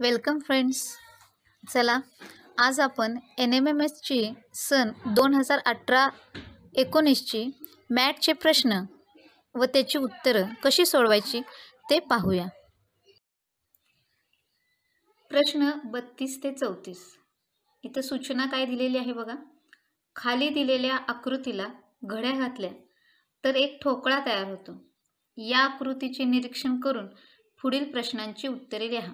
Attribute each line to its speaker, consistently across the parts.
Speaker 1: welcome friends चला आज आपण एन एम एम एसची सन दोन हजार अठरा एकोणीसची मॅटचे प्रश्न व त्याची उत्तरं कशी सोडवायची ते पाहूया प्रश्न बत्तीस ते चौतीस इथं सूचना काय दिलेली आहे बघा खाली दिलेल्या आकृतीला घड्या घातल्या तर एक ठोकळा तयार होतो या आकृतीचे निरीक्षण करून पुढील प्रश्नांची उत्तरे लिहा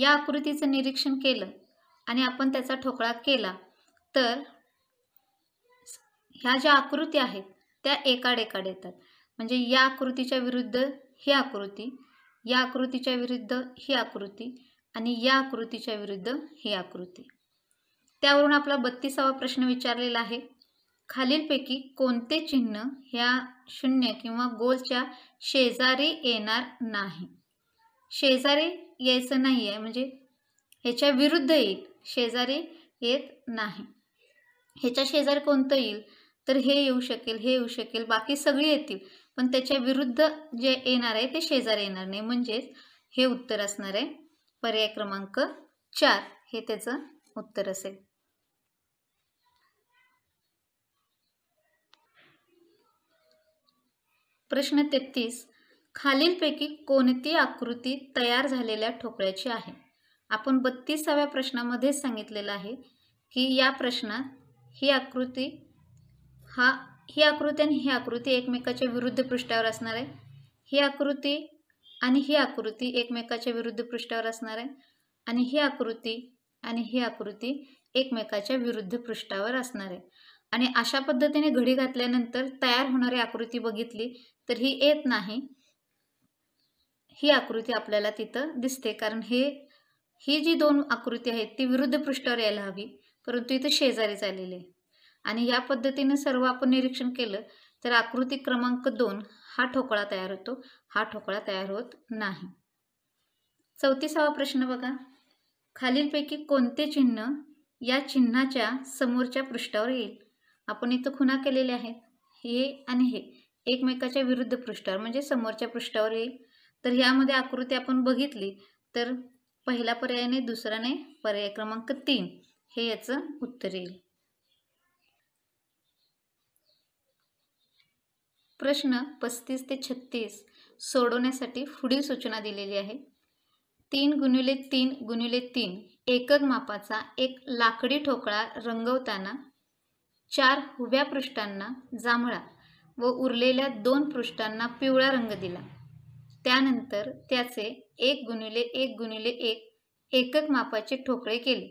Speaker 1: या आकृतीचं निरीक्षण केलं आणि आपण त्याचा ठोकळा केला तर ह्या ज्या आकृती आहेत त्या एकाडेकाड येतात म्हणजे या आकृतीच्या विरुद्ध ही आकृती या आकृतीच्या विरुद्ध ही आकृती आणि या आकृतीच्या विरुद्ध ही आकृती त्यावरून आपला बत्तीसावा प्रश्न विचारलेला आहे खालीलपैकी कोणते चिन्ह ह्या शून्य किंवा गोलच्या शेजारी येणार नाही शेजारी यायचं नाही आहे म्हणजे ह्याच्या विरुद्ध येईल शेजारी येत नाही ह्याच्या शेजारी कोणतं येईल तर हे येऊ शकेल हे येऊ शकेल बाकी सगळे येतील पण त्याच्या विरुद्ध जे येणार आहे ते शेजारी येणार नाही म्हणजेच हे उत्तर असणार आहे पर्याय क्रमांक चार हे त्याचं उत्तर असेल प्रश्न तेहतीस खालीलपैकी कोणती आकृती तयार झालेल्या ठोकळ्याची आहे आपण बत्तीसाव्या प्रश्नामध्ये सांगितलेलं आहे की या प्रश्नात ही आकृती हा ही आकृती आणि ही आकृती एकमेकाच्या विरुद्ध पृष्ठावर असणार आहे ही आकृती आणि ही आकृती एकमेकाच्या विरुद्ध पृष्ठावर असणार आहे आणि ही आकृती आणि ही आकृती एकमेकाच्या विरुद्ध पृष्ठावर असणार आहे आणि अशा पद्धतीने घडी घातल्यानंतर तयार होणारी आकृती बघितली तर ही येत नाही ही आकृती आपल्याला तिथं दिसते कारण हे ही जी दोन आकृती आहेत ती विरुद्ध पृष्ठावर यायला हवी परंतु इथं शेजारीच आलेली आहे आणि या पद्धतीने सर्व आपण निरीक्षण केलं तर आकृती क्रमांक दोन हा ठोकळा तयार होतो हा ठोकळा तयार होत नाही चौतीसावा प्रश्न बघा खालीलपैकी कोणते चिन्ह या चिन्हाच्या समोरच्या पृष्ठावर येईल आपण इथं खुना केलेले आहेत हे आणि हे एकमेकाच्या विरुद्ध पृष्ठावर म्हणजे समोरच्या पृष्ठावर येईल तर ह्यामध्ये आकृती आपण बघितली तर पहिला पर्यायाने नाही पर्याय क्रमांक तीन हे याचं उत्तर येईल प्रश्न पस्तीस ते छत्तीस सोडवण्यासाठी पुढील सूचना दिलेली आहे तीन गुणिले तीन गुणिले तीन एकक मापाचा एक लाकडी ठोकळा रंगवताना चार हुव्या पृष्ठांना जांभळा व उरलेल्या दोन पृष्ठांना पिवळा रंग दिला त्यानंतर त्याचे एक गुणिले एक गुणिले एक एकक मापाचे ठोकळे केले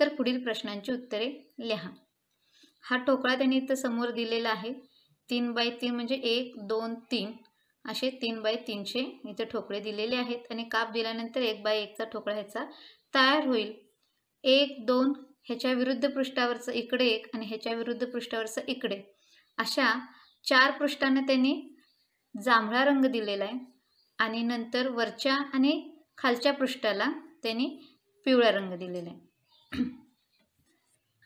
Speaker 1: तर पुढील प्रश्नांची उत्तरे लिहा हा ठोकळा त्यांनी इथं समोर दिलेला आहे तीन बाय तीन म्हणजे एक दोन तीन असे तीन बाय तीनशे इथे ठोकळे दिलेले आहेत आणि काप दिल्यानंतर एक बाय एकचा ठोकळा ह्याचा तयार होईल एक दोन ह्याच्या विरुद्ध पृष्ठावरचं इकडे एक आणि ह्याच्या विरुद्ध पृष्ठावरचं इकडे अशा चार पृष्ठांना त्यांनी जांभळा रंग दिलेला आहे आणि नंतर वरच्या आणि खालच्या पृष्ठाला त्यांनी पिवळा रंग दिलेला आहे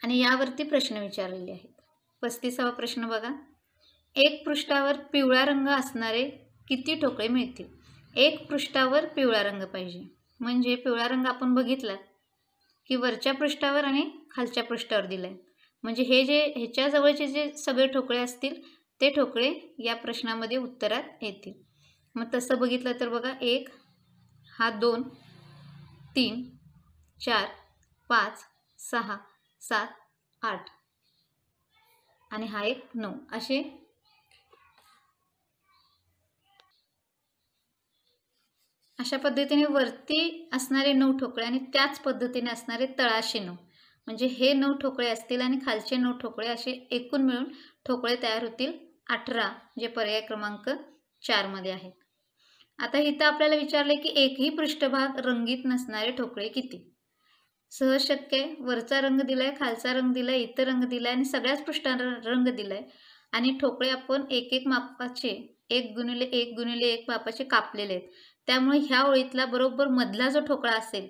Speaker 1: आणि यावरती प्रश्न विचारलेले आहेत पस्तीसावा प्रश्न बघा एक पृष्ठावर पिवळा रंग असणारे किती ठोकळे मिळतील एक पृष्ठावर पिवळा रंग पाहिजे म्हणजे पिवळा रंग आपण बघितला की वरच्या पृष्ठावर आणि खालच्या पृष्ठावर दिला आहे म्हणजे हे जे ह्याच्याजवळचे जे सगळे ठोकळे असतील ते ठोकळे या प्रश्नामध्ये उत्तरात येतील मग तसं बघितलं तर बघा एक हा दोन तीन चार पाच सहा सात आठ आणि हा एक नऊ असे अशा पद्धतीने वरती असणारे नऊ ठोकळे आणि त्याच पद्धतीने असणारे तळाशी नऊ म्हणजे हे नऊ ठोकळे असतील आणि खालचे नऊ ठोकळे असे एकूण मिळून ठोकळे तयार होतील अठरा जे पर्याय क्रमांक चारमध्ये आहेत आता इथं आपल्याला विचारले की एकही पृष्ठभाग रंगीत नसणारे ठोकळे किती सहज शक्य आहे वरचा रंग दिलाय खालचा रंग दिलाय इतर रंग दिलाय आणि सगळ्याच पृष्ठांना रंग दिलाय आणि ठोकळे आपण एक एक मापाचे एक गुणिले एक गुणिले एक मापाचे कापलेले आहेत त्यामुळे ह्या ओळीतला बरोबर मधला जो ठोकळा असेल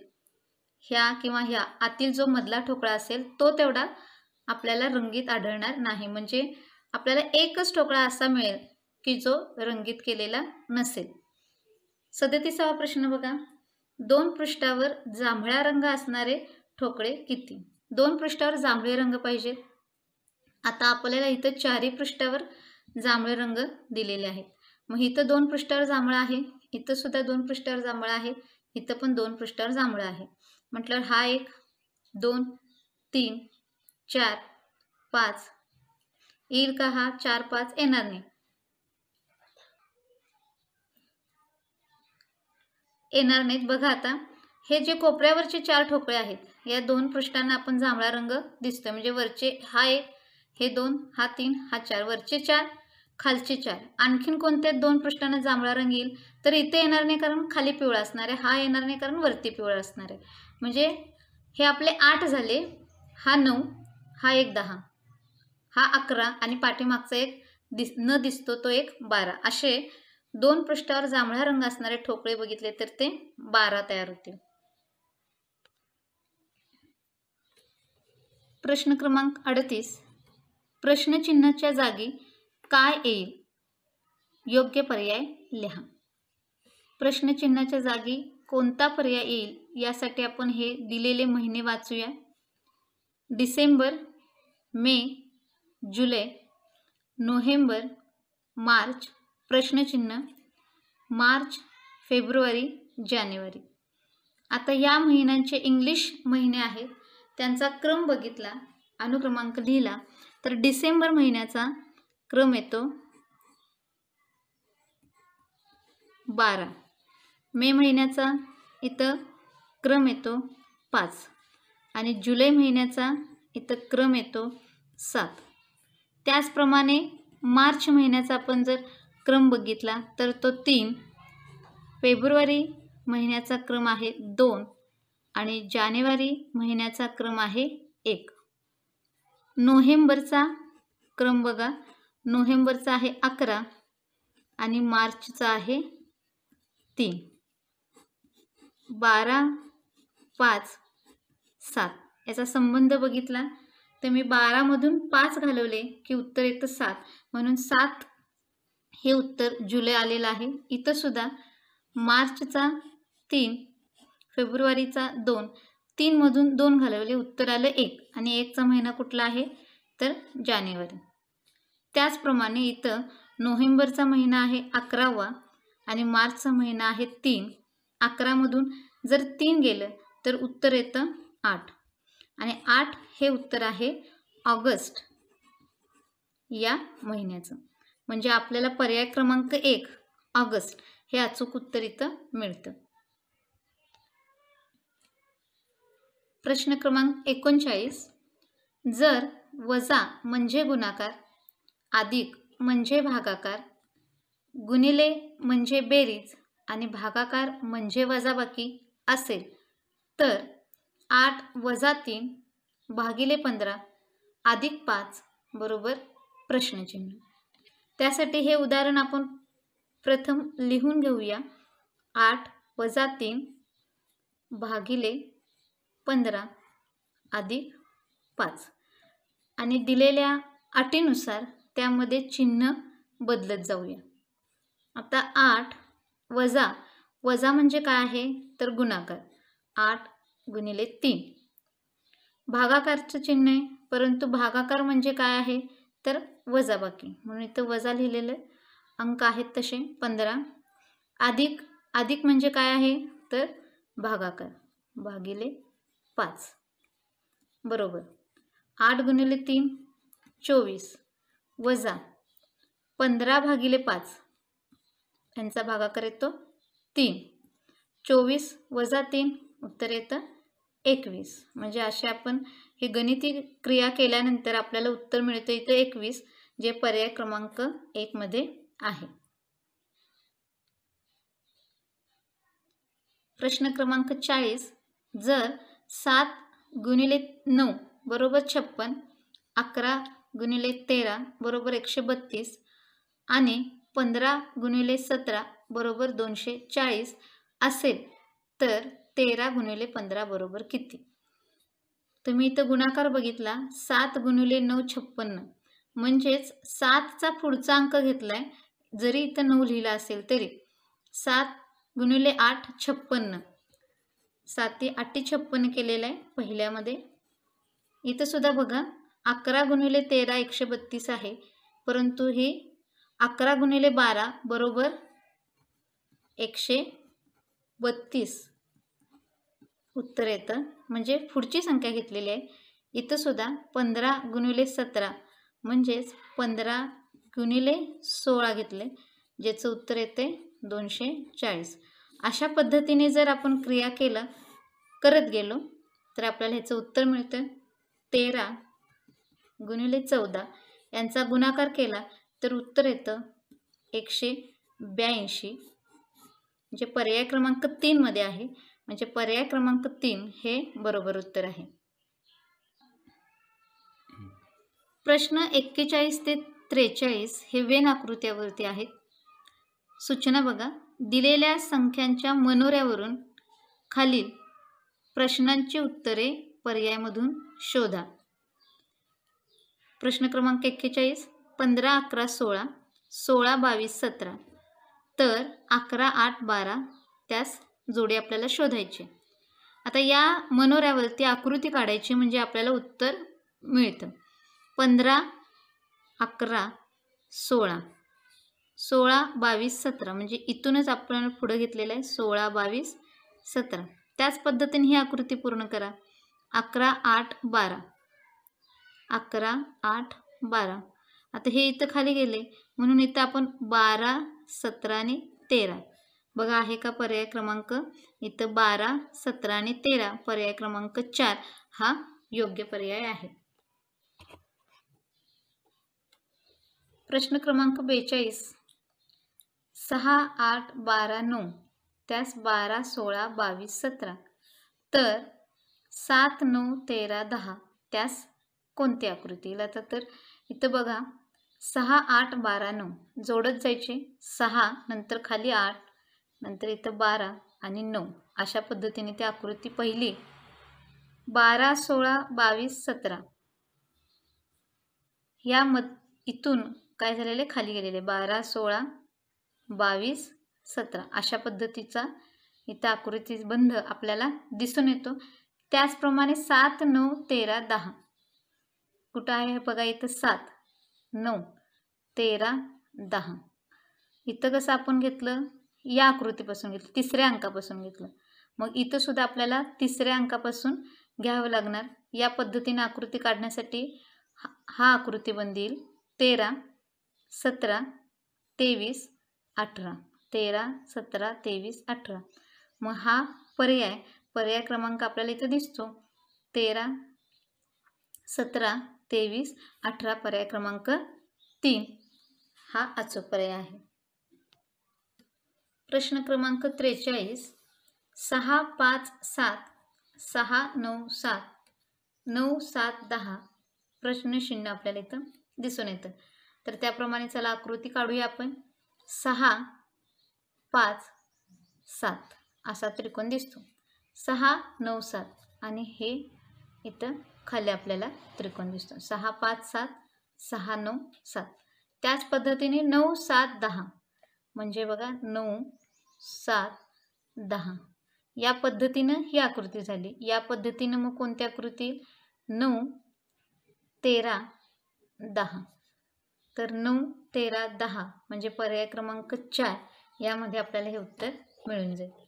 Speaker 1: ह्या किंवा ह्या आतील जो मधला ठोकळा असेल तो तेवढा आपल्याला रंगीत आढळणार नाही म्हणजे आपल्याला एकच ठोकळा असा मिळेल की जो रंगीत केलेला नसेल सदतीसावा प्रश्न बघा दोन पृष्ठावर जांभळा रंग असणारे ठोकळे किती दोन पृष्ठावर जांभळे रंग पाहिजे आता आपल्याला इथं चारही पृष्ठावर जांभळे रंग दिलेले आहेत मग इथं दोन पृष्ठावर जांभळा आहे इथं सुद्धा दोन पृष्ठावर जांभळा आहे इथं पण दोन पृष्ठावर जांभळं आहे म्हटलं हा एक दोन तीन चार पाच येईल का हा चार पाच येणार नाही येणार नाहीत बघा आता हे जे कोपऱ्यावरचे चार ठोकळे आहेत या दोन पृष्ठांना आपण जांभळा रंग दिसतोय म्हणजे वरचे हा एक हे दोन हा तीन हा चार वरचे चार खालचे चार आणखीन कोणत्या दोन पृष्ठांना जांभळा रंग येईल तर इथे येणार नाही कारण खाली पिवळा असणार आहे हा येणार नाही कारण वरती पिवळा असणार आहे म्हणजे हे आपले आठ झाले हा नऊ हा एक दहा हा अकरा आणि पाठीमागचा एक दिस न दिसतो तो एक बारा असे दोन पृष्ठावर जांभळा रंग असणारे ठोकळे बघितले तर ते बारा तयार होतील प्रश्न क्रमांक अडतीस प्रश्नचिन्हाच्या जागी काय येईल योग्य पर्याय लिहा प्रश्नचिन्हाच्या जागी कोणता पर्याय येईल यासाठी आपण हे दिलेले महिने वाचूया डिसेंबर मे जुलै नोव्हेंबर मार्च प्रश्नचिन्ह मार्च फेब्रुवारी जानेवारी आता या महिन्यांचे इंग्लिश महिने आहेत त्यांचा क्रम बघितला अनुक्रमांक लिहिला तर डिसेंबर महिन्याचा क्रम येतो बारा मे महिन्याचा इथं क्रम येतो पाच आणि जुलै महिन्याचा इथं क्रम येतो सात त्याचप्रमाणे मार्च महिन्याचा आपण जर क्रम बघितला तर तो तीन फेब्रुवारी महिन्याचा क्रम आहे दोन आणि जानेवारी महिन्याचा क्रम आहे एक नोव्हेंबरचा क्रम बघा नोव्हेंबरचा आहे अकरा आणि मार्चचा आहे तीन बारा पाच सात याचा संबंध बघितला तर मी बारामधून पाच घालवले की उत्तर येतं सात म्हणून सात हे उत्तर जुलै आलेलं आहे इथंसुद्धा मार्चचा तीन फेब्रुवारीचा दोन तीनमधून दोन घालवले उत्तर आलं एक आणि एकचा महिना कुठला आहे तर जानेवारी त्याचप्रमाणे इथं नोव्हेंबरचा महिना आहे अकरावा आणि मार्चचा महिना आहे तीन अकरामधून जर तीन गेलं तर उत्तर येतं आठ आणि आठ हे उत्तर आहे ऑगस्ट या महिन्याचं म्हणजे आपल्याला पर्याय क्रमांक एक ऑगस्ट हे अचूक उत्तर इथं मिळतं प्रश्न क्रमांक एकोणचाळीस जर वजा म्हणजे गुणाकार अधिक म्हणजे भागाकार गुणिले म्हणजे बेरीज आणि भागाकार म्हणजे वजाबाकी असेल तर आठ वजा तीन भागिले पंधरा अधिक पाच बरोबर प्रश्नचिन्ह त्यासाठी हे उदाहरण आपण प्रथम लिहून घेऊया आठ वजा तीन भागिले पंधरा अधिक पाच आणि दिलेल्या अटीनुसार त्यामध्ये चिन्ह बदलत जाऊया आता आठ वजा वजा म्हणजे काय आहे तर गुणाकार आठ गुणिले तीन भागाकारचं चिन्ह आहे परंतु भागाकार म्हणजे काय आहे तर वजा बाकी म्हणून इथं वजा लिहिलेलं आहे अंक आहेत तसे पंधरा अधिक अधिक म्हणजे काय आहे तर भागाकार भागिले पाच बरोबर आठ गुणिले तीन चोवीस वजा पंधरा भागिले पाच यांचा भागाकार येतो तीन चोवीस वजा तीन उत्तर येतं एकवीस म्हणजे असे आपण ही गणिती क्रिया केल्यानंतर आपल्याला उत्तर मिळतं इथं एकवीस जे पर्याय क्रमांक एकमध्ये आहे प्रश्न क्रमांक चाळीस जर सात गुणिले नऊ बरोबर छप्पन अकरा गुणिले तेरा बरोबर एकशे बत्तीस आणि पंधरा गुणिले सतरा बरोबर दोनशे चाळीस असेल तर तेरा गुणिले पंधरा बरोबर किती तुम्ही इथं गुणाकार बघितला सात गुणिले नऊ छप्पन्न म्हणजेच सातचा पुढचा अंक घेतलाय जरी इथं नऊ लिहिला असेल तरी सात गुणिले आठ छप्पन्न साती आठे छप्पन्न केलेलं आहे पहिल्यामध्ये इथं सुद्धा बघा अकरा गुणिले तेरा एकशे बत्तीस आहे परंतु हे अकरा गुणिले बारा बरोबर एकशे बत्तीस उत्तर येतं म्हणजे पुढची संख्या घेतलेली आहे इथं सुद्धा पंधरा गुणिले सतरा म्हणजेच पंधरा गुणिले सोळा घेतले ज्याचं उत्तर येते दोनशे चाळीस अशा पद्धतीने जर आपण क्रिया केलं करत गेलो तर आपल्याला ह्याचं उत्तर मिळतं तेरा गुणिले चौदा यांचा गुणाकार केला तर उत्तर येतं एकशे ब्याऐंशी जे म्हणजे पर्याय क्रमांक तीनमध्ये आहे म्हणजे पर्याय क्रमांक तीन हे बरोबर उत्तर आहे प्रश्न एक्केचाळीस ते त्रेचाळीस हे वेन आकृत्यावरती आहेत सूचना बघा दिलेल्या संख्यांच्या मनोऱ्यावरून खालील प्रश्नांची उत्तरे पर्यायमधून शोधा प्रश्न क्रमांक एक्केचाळीस पंधरा अकरा सोळा सोळा बावीस सतरा तर अकरा आठ बारा त्यास जोडी आपल्याला शोधायचे आता या मनोऱ्यावरती आकृती काढायची म्हणजे आपल्याला उत्तर मिळतं पंधरा अकरा सोळा सोळा बावीस सतरा म्हणजे इथूनच आपण पुढं घेतलेलं आहे सोळा बावीस सतरा त्याच पद्धतीने ही आकृती पूर्ण करा अकरा आठ बारा अकरा आठ बारा आता हे इथं खाली गेले म्हणून इथं आपण बारा सतरा आणि तेरा बघा आहे का पर्याय क्रमांक इथं बारा सतरा आणि तेरा पर्याय क्रमांक चार हा योग्य पर्याय आहे प्रश्न क्रमांक बेचाळीस सहा आठ बारा नऊ त्यास बारा सोळा बावीस सतरा तर सात नऊ तेरा दहा त्यास कोणती आकृती येईल आता तर इथं बघा सहा आठ बारा नऊ जोडत जायचे सहा नंतर खाली आठ नंतर इथं बारा आणि नऊ अशा पद्धतीने ती आकृती पहिली बारा सोळा बावीस सतरा या मत इथून काय झालेले खाली गेलेले बारा सोळा बावीस सतरा अशा पद्धतीचा इथं आकृती बंध आपल्याला दिसून येतो त्याचप्रमाणे सात नऊ तेरा दहा कुठं आहे हे बघा इथं सात नऊ तेरा दहा इथं कसं आपण घेतलं या आकृतीपासून घेतलं तिसऱ्या अंकापासून घेतलं मग इथं सुद्धा आपल्याला तिसऱ्या अंकापासून घ्यावं लागणार या पद्धतीने आकृती काढण्यासाठी हा आकृती बंद येईल तेरा सतरा तेवीस अठरा तेरा सतरा तेवीस अठरा मग हा पर्याय पर्याय क्रमांक आपल्याला इथं दिसतो तेरा सतरा तेवीस अठरा पर्याय क्रमांक तीन हा अचूक पर्याय आहे प्रश्न क्रमांक त्रेचाळीस सहा पाच सात सहा नऊ सात नऊ सात दहा प्रश्न शून्य आपल्याला इथं दिसून येतं तर त्याप्रमाणे चला आकृती काढूया आपण सहा पाच सात असा त्रिकोण दिसतो सहा नऊ सात आणि हे इथं खाली आपल्याला त्रिकोण दिसतो सहा पाच सात सहा नऊ सात त्याच पद्धतीने नऊ सात दहा म्हणजे बघा नऊ सात दहा या पद्धतीनं ही आकृती झाली या पद्धतीनं मग कोणत्या आकृती नऊ तेरा दहा तर नऊ तेरा दहा म्हणजे पर्याय क्रमांक चार यामध्ये आपल्याला हे उत्तर मिळून जाईल